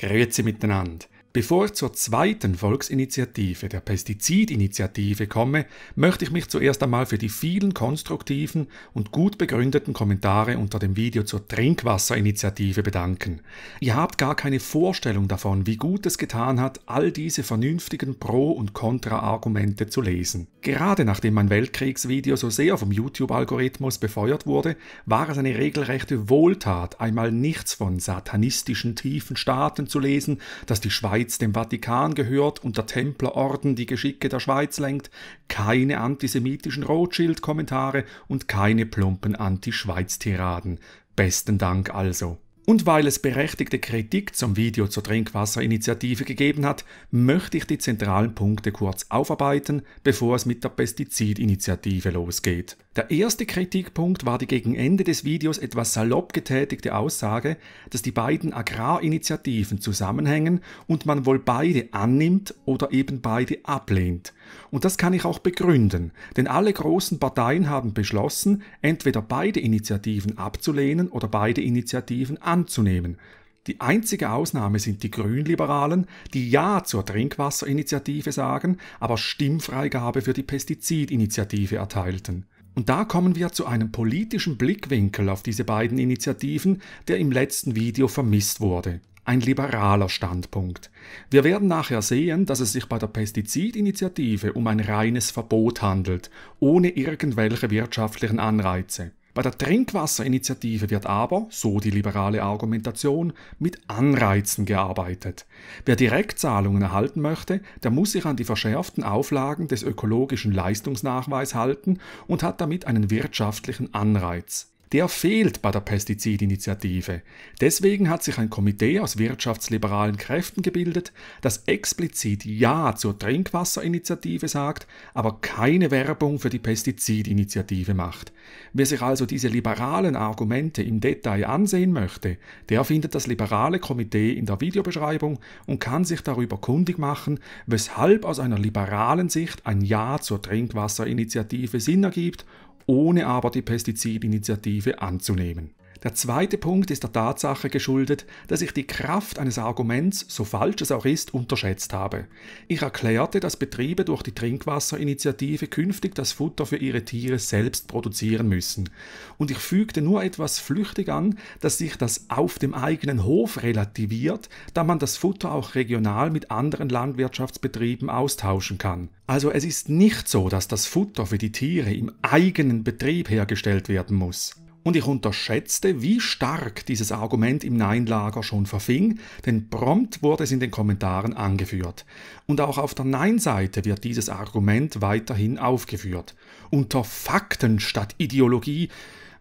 Grüezi miteinander. Bevor ich zur zweiten Volksinitiative, der Pestizidinitiative, komme, möchte ich mich zuerst einmal für die vielen konstruktiven und gut begründeten Kommentare unter dem Video zur Trinkwasserinitiative bedanken. Ihr habt gar keine Vorstellung davon, wie gut es getan hat, all diese vernünftigen Pro- und Kontra-Argumente zu lesen. Gerade nachdem mein Weltkriegsvideo so sehr vom YouTube-Algorithmus befeuert wurde, war es eine regelrechte Wohltat, einmal nichts von satanistischen tiefen Staaten zu lesen, dass die Schweiz Schweiz dem Vatikan gehört und der Templerorden die Geschicke der Schweiz lenkt, keine antisemitischen Rothschild-Kommentare und keine plumpen Anti-Schweiz-Tiraden. Besten Dank also. Und weil es berechtigte Kritik zum Video zur Trinkwasserinitiative gegeben hat, möchte ich die zentralen Punkte kurz aufarbeiten, bevor es mit der Pestizidinitiative losgeht. Der erste Kritikpunkt war die gegen Ende des Videos etwas salopp getätigte Aussage, dass die beiden Agrarinitiativen zusammenhängen und man wohl beide annimmt oder eben beide ablehnt. Und das kann ich auch begründen, denn alle großen Parteien haben beschlossen, entweder beide Initiativen abzulehnen oder beide Initiativen anzunehmen. Die einzige Ausnahme sind die Grünliberalen, die Ja zur Trinkwasserinitiative sagen, aber Stimmfreigabe für die Pestizidinitiative erteilten. Und da kommen wir zu einem politischen Blickwinkel auf diese beiden Initiativen, der im letzten Video vermisst wurde ein liberaler Standpunkt. Wir werden nachher sehen, dass es sich bei der Pestizidinitiative um ein reines Verbot handelt, ohne irgendwelche wirtschaftlichen Anreize. Bei der Trinkwasserinitiative wird aber, so die liberale Argumentation, mit Anreizen gearbeitet. Wer Direktzahlungen erhalten möchte, der muss sich an die verschärften Auflagen des ökologischen Leistungsnachweis halten und hat damit einen wirtschaftlichen Anreiz der fehlt bei der Pestizidinitiative. Deswegen hat sich ein Komitee aus wirtschaftsliberalen Kräften gebildet, das explizit Ja zur Trinkwasserinitiative sagt, aber keine Werbung für die Pestizidinitiative macht. Wer sich also diese liberalen Argumente im Detail ansehen möchte, der findet das liberale Komitee in der Videobeschreibung und kann sich darüber kundig machen, weshalb aus einer liberalen Sicht ein Ja zur Trinkwasserinitiative Sinn ergibt ohne aber die Pestizidinitiative anzunehmen. Der zweite Punkt ist der Tatsache geschuldet, dass ich die Kraft eines Arguments, so falsch es auch ist, unterschätzt habe. Ich erklärte, dass Betriebe durch die Trinkwasserinitiative künftig das Futter für ihre Tiere selbst produzieren müssen. Und ich fügte nur etwas flüchtig an, dass sich das auf dem eigenen Hof relativiert, da man das Futter auch regional mit anderen Landwirtschaftsbetrieben austauschen kann. Also es ist nicht so, dass das Futter für die Tiere im eigenen Betrieb hergestellt werden muss und ich unterschätzte, wie stark dieses Argument im Nein-Lager schon verfing, denn prompt wurde es in den Kommentaren angeführt. Und auch auf der Nein-Seite wird dieses Argument weiterhin aufgeführt. Unter Fakten statt Ideologie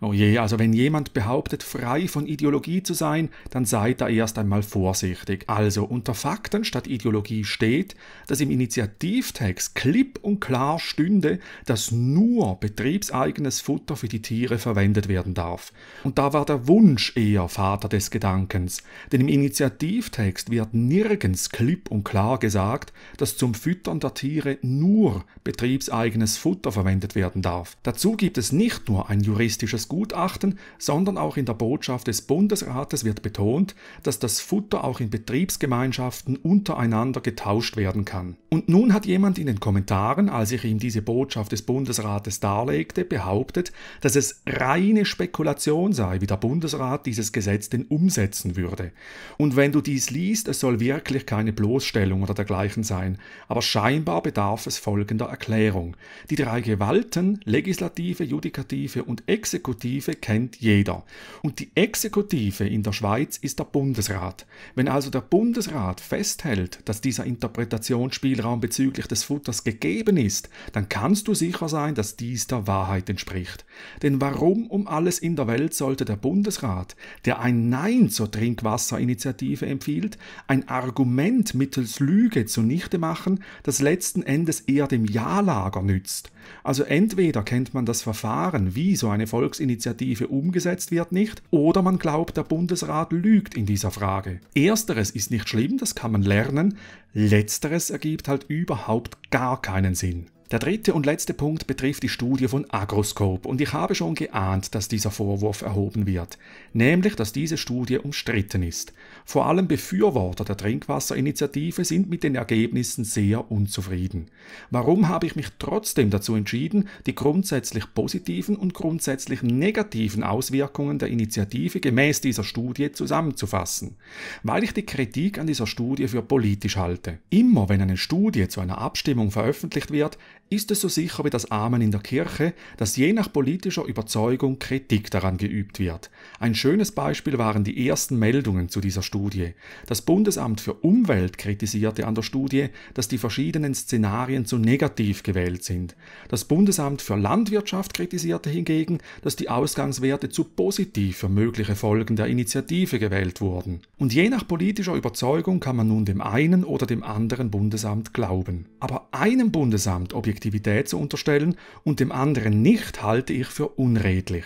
Oh je, also wenn jemand behauptet, frei von Ideologie zu sein, dann seid da erst einmal vorsichtig. Also unter Fakten statt Ideologie steht, dass im Initiativtext klipp und klar stünde, dass nur betriebseigenes Futter für die Tiere verwendet werden darf. Und da war der Wunsch eher Vater des Gedankens, denn im Initiativtext wird nirgends klipp und klar gesagt, dass zum Füttern der Tiere nur betriebseigenes Futter verwendet werden darf. Dazu gibt es nicht nur ein juristisches Gutachten, sondern auch in der Botschaft des Bundesrates wird betont, dass das Futter auch in Betriebsgemeinschaften untereinander getauscht werden kann. Und nun hat jemand in den Kommentaren, als ich ihm diese Botschaft des Bundesrates darlegte, behauptet, dass es reine Spekulation sei, wie der Bundesrat dieses Gesetz denn umsetzen würde. Und wenn du dies liest, es soll wirklich keine Bloßstellung oder dergleichen sein, aber scheinbar bedarf es folgender Erklärung. Die drei Gewalten, Legislative, Judikative und Exekutive, Exekutive kennt jeder. Und die Exekutive in der Schweiz ist der Bundesrat. Wenn also der Bundesrat festhält, dass dieser Interpretationsspielraum bezüglich des Futters gegeben ist, dann kannst du sicher sein, dass dies der Wahrheit entspricht. Denn warum um alles in der Welt sollte der Bundesrat, der ein Nein zur Trinkwasserinitiative empfiehlt, ein Argument mittels Lüge zunichte machen, das letzten Endes eher dem Ja-Lager nützt? Also entweder kennt man das Verfahren, wie so eine Volksinitiative umgesetzt wird, nicht, oder man glaubt, der Bundesrat lügt in dieser Frage. Ersteres ist nicht schlimm, das kann man lernen, letzteres ergibt halt überhaupt gar keinen Sinn. Der dritte und letzte Punkt betrifft die Studie von Agroscope und ich habe schon geahnt, dass dieser Vorwurf erhoben wird, nämlich dass diese Studie umstritten ist. Vor allem Befürworter der Trinkwasserinitiative sind mit den Ergebnissen sehr unzufrieden. Warum habe ich mich trotzdem dazu entschieden, die grundsätzlich positiven und grundsätzlich negativen Auswirkungen der Initiative gemäß dieser Studie zusammenzufassen? Weil ich die Kritik an dieser Studie für politisch halte. Immer wenn eine Studie zu einer Abstimmung veröffentlicht wird, ist es so sicher wie das Amen in der Kirche, dass je nach politischer Überzeugung Kritik daran geübt wird. Ein schönes Beispiel waren die ersten Meldungen zu dieser Studie. Das Bundesamt für Umwelt kritisierte an der Studie, dass die verschiedenen Szenarien zu negativ gewählt sind. Das Bundesamt für Landwirtschaft kritisierte hingegen, dass die Ausgangswerte zu positiv für mögliche Folgen der Initiative gewählt wurden. Und je nach politischer Überzeugung kann man nun dem einen oder dem anderen Bundesamt glauben. Aber einem Bundesamt objektiv Subjektivität zu unterstellen und dem anderen nicht, halte ich für unredlich.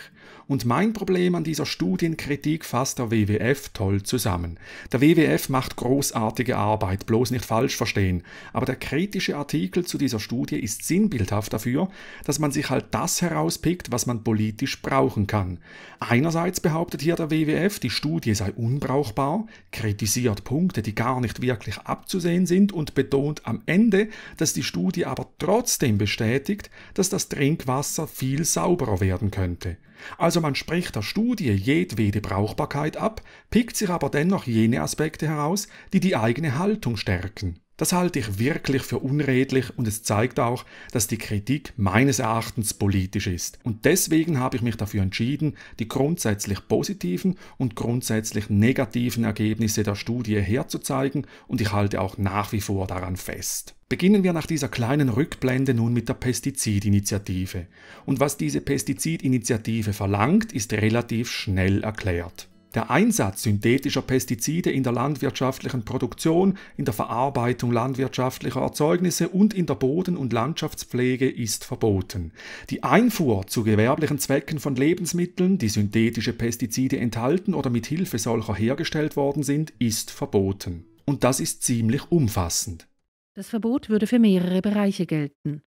Und mein Problem an dieser Studienkritik fasst der WWF toll zusammen. Der WWF macht großartige Arbeit, bloß nicht falsch verstehen. Aber der kritische Artikel zu dieser Studie ist sinnbildhaft dafür, dass man sich halt das herauspickt, was man politisch brauchen kann. Einerseits behauptet hier der WWF, die Studie sei unbrauchbar, kritisiert Punkte, die gar nicht wirklich abzusehen sind und betont am Ende, dass die Studie aber trotzdem trotzdem bestätigt, dass das Trinkwasser viel sauberer werden könnte. Also man spricht der Studie jedwede Brauchbarkeit ab, pickt sich aber dennoch jene Aspekte heraus, die die eigene Haltung stärken. Das halte ich wirklich für unredlich und es zeigt auch, dass die Kritik meines Erachtens politisch ist. Und deswegen habe ich mich dafür entschieden, die grundsätzlich positiven und grundsätzlich negativen Ergebnisse der Studie herzuzeigen und ich halte auch nach wie vor daran fest. Beginnen wir nach dieser kleinen Rückblende nun mit der Pestizidinitiative. Und was diese Pestizidinitiative verlangt, ist relativ schnell erklärt. Der Einsatz synthetischer Pestizide in der landwirtschaftlichen Produktion, in der Verarbeitung landwirtschaftlicher Erzeugnisse und in der Boden- und Landschaftspflege ist verboten. Die Einfuhr zu gewerblichen Zwecken von Lebensmitteln, die synthetische Pestizide enthalten oder mit Hilfe solcher hergestellt worden sind, ist verboten. Und das ist ziemlich umfassend. Das Verbot würde für mehrere Bereiche gelten.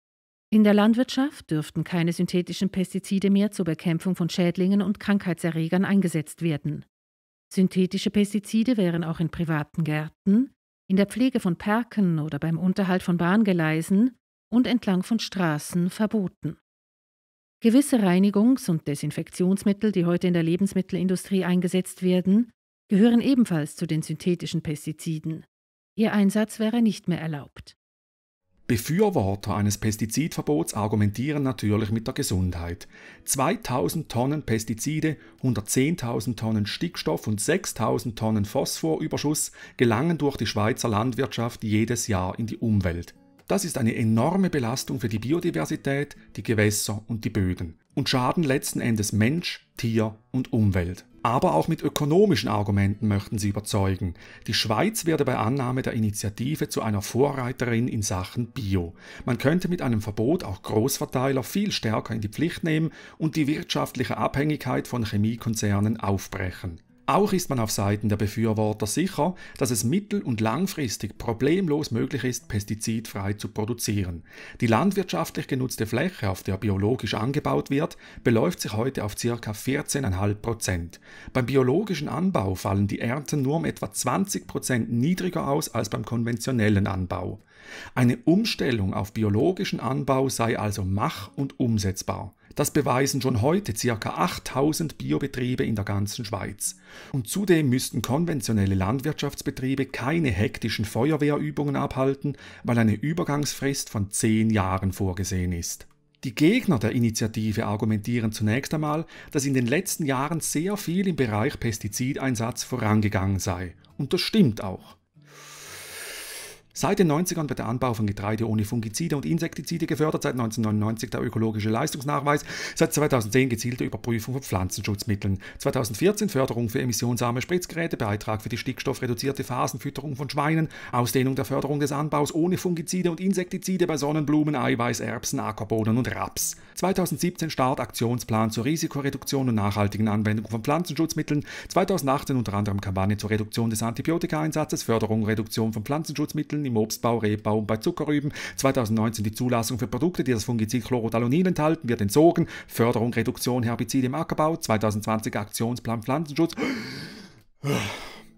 In der Landwirtschaft dürften keine synthetischen Pestizide mehr zur Bekämpfung von Schädlingen und Krankheitserregern eingesetzt werden. Synthetische Pestizide wären auch in privaten Gärten, in der Pflege von Parken oder beim Unterhalt von Bahngeleisen und entlang von Straßen verboten. Gewisse Reinigungs- und Desinfektionsmittel, die heute in der Lebensmittelindustrie eingesetzt werden, gehören ebenfalls zu den synthetischen Pestiziden. Ihr Einsatz wäre nicht mehr erlaubt. Befürworter eines Pestizidverbots argumentieren natürlich mit der Gesundheit. 2000 Tonnen Pestizide, 110.000 Tonnen Stickstoff und 6000 Tonnen Phosphorüberschuss gelangen durch die Schweizer Landwirtschaft jedes Jahr in die Umwelt. Das ist eine enorme Belastung für die Biodiversität, die Gewässer und die Böden und schaden letzten Endes Mensch, Tier und Umwelt. Aber auch mit ökonomischen Argumenten möchten sie überzeugen. Die Schweiz werde bei Annahme der Initiative zu einer Vorreiterin in Sachen Bio. Man könnte mit einem Verbot auch Großverteiler viel stärker in die Pflicht nehmen und die wirtschaftliche Abhängigkeit von Chemiekonzernen aufbrechen. Auch ist man auf Seiten der Befürworter sicher, dass es mittel- und langfristig problemlos möglich ist, pestizidfrei zu produzieren. Die landwirtschaftlich genutzte Fläche, auf der biologisch angebaut wird, beläuft sich heute auf ca. 14,5 Prozent. Beim biologischen Anbau fallen die Ernten nur um etwa 20 Prozent niedriger aus als beim konventionellen Anbau. Eine Umstellung auf biologischen Anbau sei also mach- und umsetzbar. Das beweisen schon heute ca. 8000 Biobetriebe in der ganzen Schweiz. Und zudem müssten konventionelle Landwirtschaftsbetriebe keine hektischen Feuerwehrübungen abhalten, weil eine Übergangsfrist von 10 Jahren vorgesehen ist. Die Gegner der Initiative argumentieren zunächst einmal, dass in den letzten Jahren sehr viel im Bereich Pestizideinsatz vorangegangen sei. Und das stimmt auch. Seit den 90ern wird der Anbau von Getreide ohne Fungizide und Insektizide gefördert, seit 1999 der ökologische Leistungsnachweis, seit 2010 gezielte Überprüfung von Pflanzenschutzmitteln, 2014 Förderung für emissionsarme Spritzgeräte, Beitrag für die stickstoffreduzierte Phasenfütterung von Schweinen, Ausdehnung der Förderung des Anbaus ohne Fungizide und Insektizide bei Sonnenblumen, Eiweiß, Erbsen, Ackerbohnen und Raps. 2017 Start Aktionsplan zur Risikoreduktion und nachhaltigen Anwendung von Pflanzenschutzmitteln, 2018 unter anderem Kampagne zur Reduktion des Antibiotikaeinsatzes, Förderung, Reduktion von Pflanzenschutzmitteln, Weizen, im Obstbau, Rebbau und bei Zuckerrüben. 2019 die Zulassung für Produkte, die das Fungizid Chlorotalonin enthalten, wird entzogen. Förderung, Reduktion, Herbizide im Ackerbau. 2020 Aktionsplan Pflanzenschutz.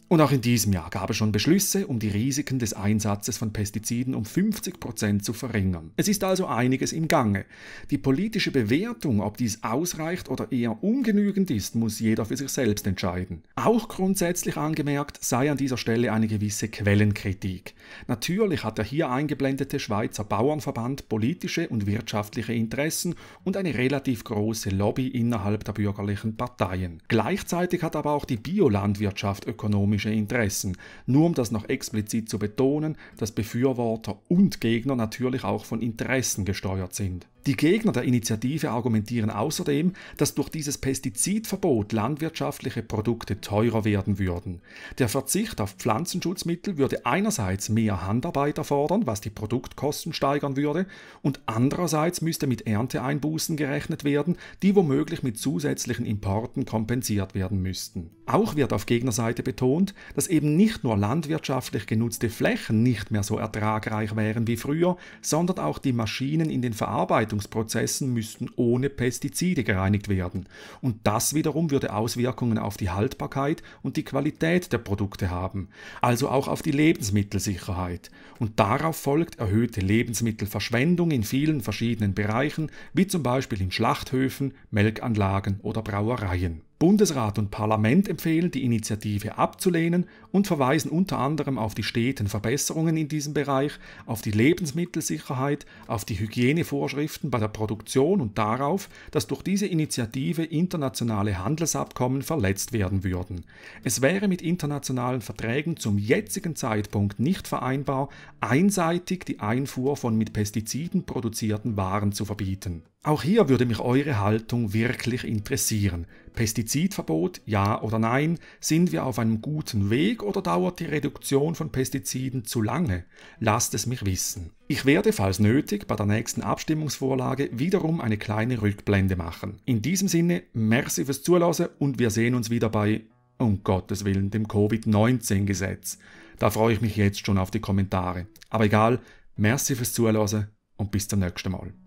Und auch in diesem Jahr gab es schon Beschlüsse, um die Risiken des Einsatzes von Pestiziden um 50 Prozent zu verringern. Es ist also einiges im Gange. Die politische Bewertung, ob dies ausreicht oder eher ungenügend ist, muss jeder für sich selbst entscheiden. Auch grundsätzlich angemerkt sei an dieser Stelle eine gewisse Quellenkritik. Natürlich hat der hier eingeblendete Schweizer Bauernverband politische und wirtschaftliche Interessen und eine relativ große Lobby innerhalb der bürgerlichen Parteien. Gleichzeitig hat aber auch die Biolandwirtschaft ökonomisch ökonomische Interessen. Nur um das noch explizit zu betonen, dass Befürworter und Gegner natürlich auch von Interessen gesteuert sind. Die Gegner der Initiative argumentieren außerdem, dass durch dieses Pestizidverbot landwirtschaftliche Produkte teurer werden würden. Der Verzicht auf Pflanzenschutzmittel würde einerseits mehr Handarbeit erfordern, was die Produktkosten steigern würde, und andererseits müsste mit Ernteeinbußen gerechnet werden, die womöglich mit zusätzlichen Importen kompensiert werden müssten. Auch wird auf Gegnerseite betont, Grund, dass eben nicht nur landwirtschaftlich genutzte Flächen nicht mehr so ertragreich wären wie früher, sondern auch die Maschinen in den Verarbeitungsprozessen müssten ohne Pestizide gereinigt werden. Und das wiederum würde Auswirkungen auf die Haltbarkeit und die Qualität der Produkte haben, also auch auf die Lebensmittelsicherheit. Und darauf folgt erhöhte Lebensmittelverschwendung in vielen verschiedenen Bereichen, wie zum Beispiel in Schlachthöfen, Melkanlagen oder Brauereien. Bundesrat und Parlament empfehlen, die Initiative abzulehnen und verweisen unter anderem auf die steten Verbesserungen in diesem Bereich, auf die Lebensmittelsicherheit, auf die Hygienevorschriften bei der Produktion und darauf, dass durch diese Initiative internationale Handelsabkommen verletzt werden würden. Es wäre mit internationalen Verträgen zum jetzigen Zeitpunkt nicht vereinbar, einseitig die Einfuhr von mit Pestiziden produzierten Waren zu verbieten. Auch hier würde mich eure Haltung wirklich interessieren. Pestizidverbot, ja oder nein? Sind wir auf einem guten Weg oder dauert die Reduktion von Pestiziden zu lange? Lasst es mich wissen. Ich werde, falls nötig, bei der nächsten Abstimmungsvorlage wiederum eine kleine Rückblende machen. In diesem Sinne, merci fürs Zuhören und wir sehen uns wieder bei, um Gottes Willen, dem Covid-19-Gesetz. Da freue ich mich jetzt schon auf die Kommentare. Aber egal, merci fürs Zuhören und bis zum nächsten Mal.